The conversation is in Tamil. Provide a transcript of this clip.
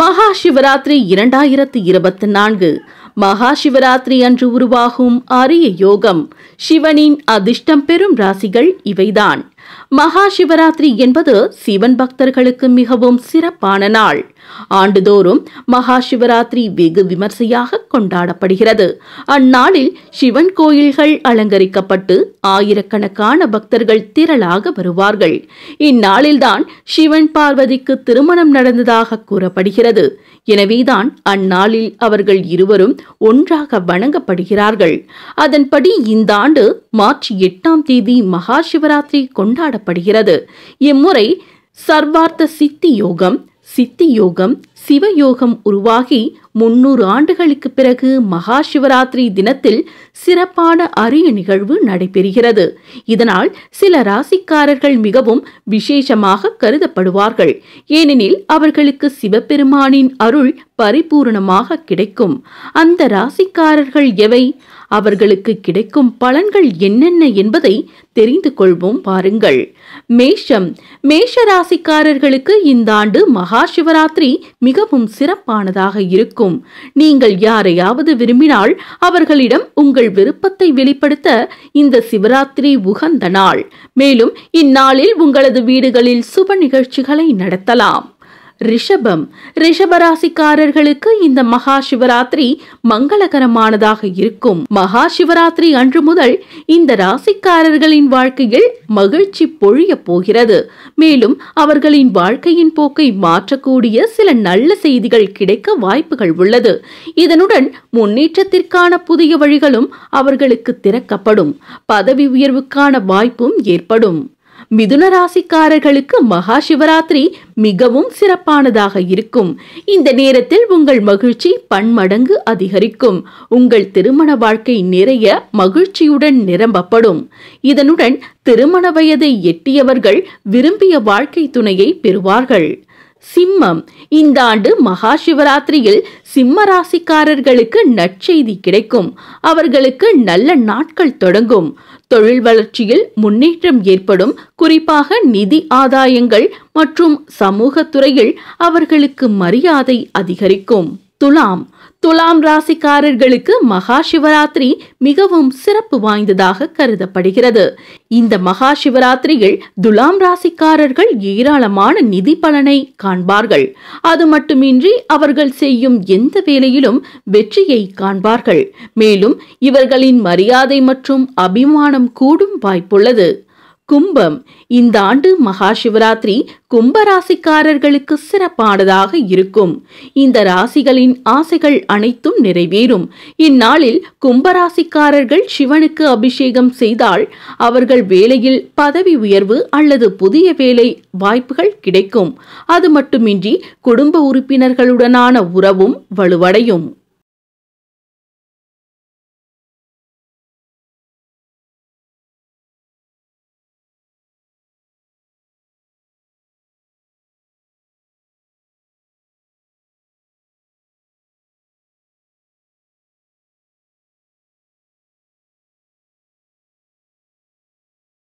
மகா சிவராத்திரி இரண்டாயிரத்தி இருபத்தி நான்கு மகா சிவராத்திரி அன்று உருவாகும் அரிய யோகம் சிவனின் அதிர்ஷ்டம் பெறும் ராசிகள் இவைதான் மகா சிவராத்திரி என்பது சிவன் பக்தர்களுக்கு மிகவும் சிறப்பான நாள் ஆண்டுதோறும் மகா சிவராத்திரி வெகு விமர்சையாக கொண்டாடப்படுகிறது அந்நாளில் சிவன் கோயில்கள் அலங்கரிக்கப்பட்டு ஆயிரக்கணக்கான பக்தர்கள் திரளாக வருவார்கள் இந்நாளில்தான் சிவன் பார்வதிக்கு திருமணம் நடந்ததாக கூறப்படுகிறது எனவேதான் அந்நாளில் அவர்கள் இருவரும் ஒன்றாக வணங்கப்படுகிறார்கள் அதன்படி இந்த ஆண்டு மார்ச் எட்டாம் தேதி மகா சிவராத்திரி கொண்டாட கொண்டாடப்படுகிறது இம்முறை சர்வார்த்த சித்தி யோகம் சித்தி யோகம் சிவயோகம் உருவாகி முன்னூறு ஆண்டுகளுக்கு பிறகு மகா சிவராத்திரி தினத்தில் சிறப்பான அரிய நிகழ்வு நடைபெறுகிறது இதனால் சில ராசிக்காரர்கள் மிகவும் விசேஷமாக கருதப்படுவார்கள் ஏனெனில் அவர்களுக்கு சிவபெருமானின் அருள் பரிபூர்ணமாக கிடைக்கும் அந்த ராசிக்காரர்கள் எவை அவர்களுக்கு கிடைக்கும் பலன்கள் என்னென்ன என்பதை தெரிந்து கொள்வோம் பாருங்கள் மேஷம் மேஷ ராசிக்காரர்களுக்கு இந்த ஆண்டு மகா சிவராத்திரி மிகவும் சிறப்பானதாக இருக்கும் இருக்கும் நீங்கள் யாரையாவது விரும்பினால் அவர்களிடம் உங்கள் விருப்பத்தை வெளிப்படுத்த இந்த சிவராத்திரி உகந்த நாள் மேலும் இந்நாளில் உங்களது வீடுகளில் சுப நிகழ்ச்சிகளை நடத்தலாம் ரிஷபம் ரிஷபராசிக்காரர்களுக்கு இந்த மகா சிவராத்திரி மங்களகரமானதாக இருக்கும் மகா சிவராத்திரி அன்று முதல் இந்த ராசிக்காரர்களின் வாழ்க்கையில் மகிழ்ச்சி பொழிய போகிறது மேலும் அவர்களின் வாழ்க்கையின் போக்கை மாற்றக்கூடிய சில நல்ல செய்திகள் கிடைக்க வாய்ப்புகள் உள்ளது இதனுடன் முன்னேற்றத்திற்கான புதிய வழிகளும் அவர்களுக்கு திறக்கப்படும் பதவி உயர்வுக்கான வாய்ப்பும் ஏற்படும் மிதுன ராசிக்காரர்களுக்கு மகா சிவராத்திரி மிகவும் சிறப்பானதாக இருக்கும் இந்த நேரத்தில் உங்கள் மகிழ்ச்சி பன்மடங்கு அதிகரிக்கும் உங்கள் திருமண வாழ்க்கை நிறைய மகிழ்ச்சியுடன் நிரம்பப்படும் இதனுடன் திருமண வயதை எட்டியவர்கள் விரும்பிய வாழ்க்கை துணையை பெறுவார்கள் சிம்மம் இந்த ஆண்டு மகா சிவராத்திரியில் சிம்ம ராசிக்காரர்களுக்கு நற்செய்தி கிடைக்கும் அவர்களுக்கு நல்ல நாட்கள் தொடங்கும் தொழில் வளர்ச்சியில் முன்னேற்றம் ஏற்படும் குறிப்பாக நிதி ஆதாயங்கள் மற்றும் சமூக துறையில் அவர்களுக்கு மரியாதை அதிகரிக்கும் துலாம் துலாம் ராசிக்காரர்களுக்கு மகா சிவராத்திரி மிகவும் சிறப்பு வாய்ந்ததாக கருதப்படுகிறது இந்த மகா சிவராத்திரியில் துலாம் ராசிக்காரர்கள் ஏராளமான நிதி பலனை காண்பார்கள் அது மட்டுமின்றி அவர்கள் செய்யும் எந்த வேலையிலும் வெற்றியை காண்பார்கள் மேலும் இவர்களின் மரியாதை மற்றும் அபிமானம் கூடும் வாய்ப்புள்ளது கும்பம் இந்த ஆண்டு மகா சிவராத்திரி கும்ப ராசிக்காரர்களுக்கு சிறப்பானதாக இருக்கும் இந்த ராசிகளின் ஆசைகள் அனைத்தும் நிறைவேறும் இந்நாளில் கும்பராசிக்காரர்கள் சிவனுக்கு அபிஷேகம் செய்தால் அவர்கள் வேலையில் பதவி உயர்வு அல்லது புதிய வேலை வாய்ப்புகள் கிடைக்கும் அது மட்டுமின்றி குடும்ப உறுப்பினர்களுடனான உறவும் வலுவடையும்